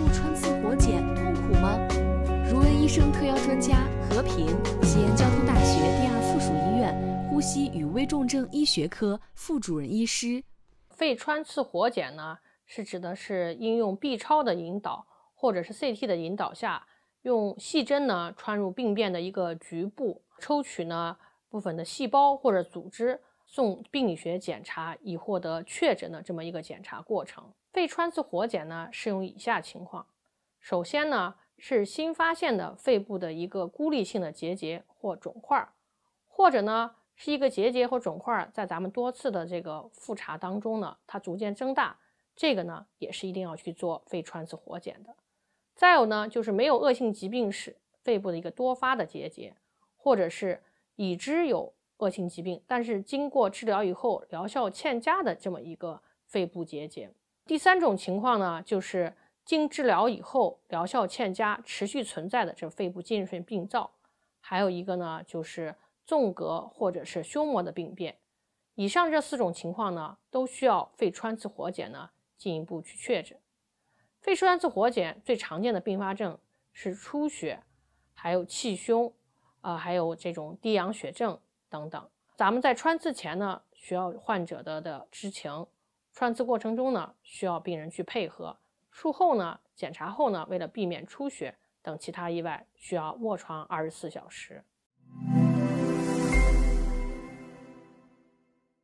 不穿刺活检痛苦吗？如恩医生特邀专家和平，西安交通大学第二附属医院呼吸与危重症医学科副主任医师。肺穿刺活检呢，是指的是应用 B 超的引导，或者是 CT 的引导下，用细针呢穿入病变的一个局部，抽取呢部分的细胞或者组织。送病理学检查以获得确诊的这么一个检查过程。肺穿刺活检呢适用以下情况：首先呢是新发现的肺部的一个孤立性的结节或肿块，或者呢是一个结节或肿块在咱们多次的这个复查当中呢它逐渐增大，这个呢也是一定要去做肺穿刺活检的。再有呢就是没有恶性疾病史，肺部的一个多发的结节，或者是已知有。恶性疾病，但是经过治疗以后疗效欠佳的这么一个肺部结节。第三种情况呢，就是经治疗以后疗效欠佳、持续存在的这肺部浸润病灶。还有一个呢，就是纵隔或者是胸膜的病变。以上这四种情况呢，都需要肺穿刺活检呢进一步去确诊。肺穿刺活检最常见的并发症是出血，还有气胸，啊，还有这种低氧血症。等等，咱们在穿刺前呢，需要患者的的知情；穿刺过程中呢，需要病人去配合；术后呢，检查后呢，为了避免出血等其他意外，需要卧床二十四小时。